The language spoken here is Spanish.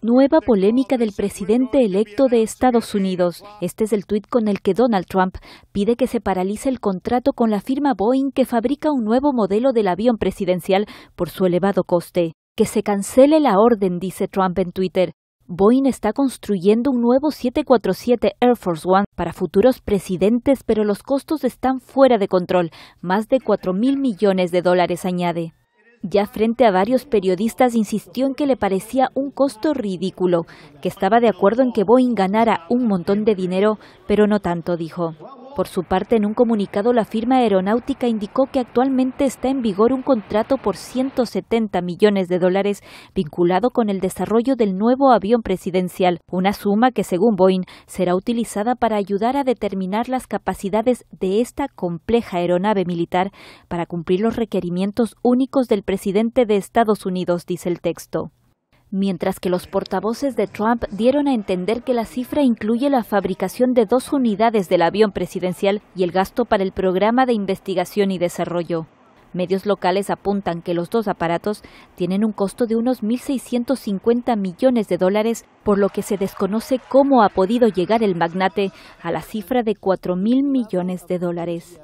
Nueva polémica del presidente electo de Estados Unidos. Este es el tuit con el que Donald Trump pide que se paralice el contrato con la firma Boeing que fabrica un nuevo modelo del avión presidencial por su elevado coste. Que se cancele la orden, dice Trump en Twitter. Boeing está construyendo un nuevo 747 Air Force One para futuros presidentes, pero los costos están fuera de control, más de 4 mil millones de dólares añade. Ya frente a varios periodistas insistió en que le parecía un costo ridículo, que estaba de acuerdo en que Boeing ganara un montón de dinero, pero no tanto, dijo. Por su parte, en un comunicado, la firma aeronáutica indicó que actualmente está en vigor un contrato por 170 millones de dólares vinculado con el desarrollo del nuevo avión presidencial, una suma que, según Boeing, será utilizada para ayudar a determinar las capacidades de esta compleja aeronave militar para cumplir los requerimientos únicos del presidente de Estados Unidos, dice el texto mientras que los portavoces de Trump dieron a entender que la cifra incluye la fabricación de dos unidades del avión presidencial y el gasto para el programa de investigación y desarrollo. Medios locales apuntan que los dos aparatos tienen un costo de unos 1.650 millones de dólares, por lo que se desconoce cómo ha podido llegar el magnate a la cifra de 4.000 millones de dólares.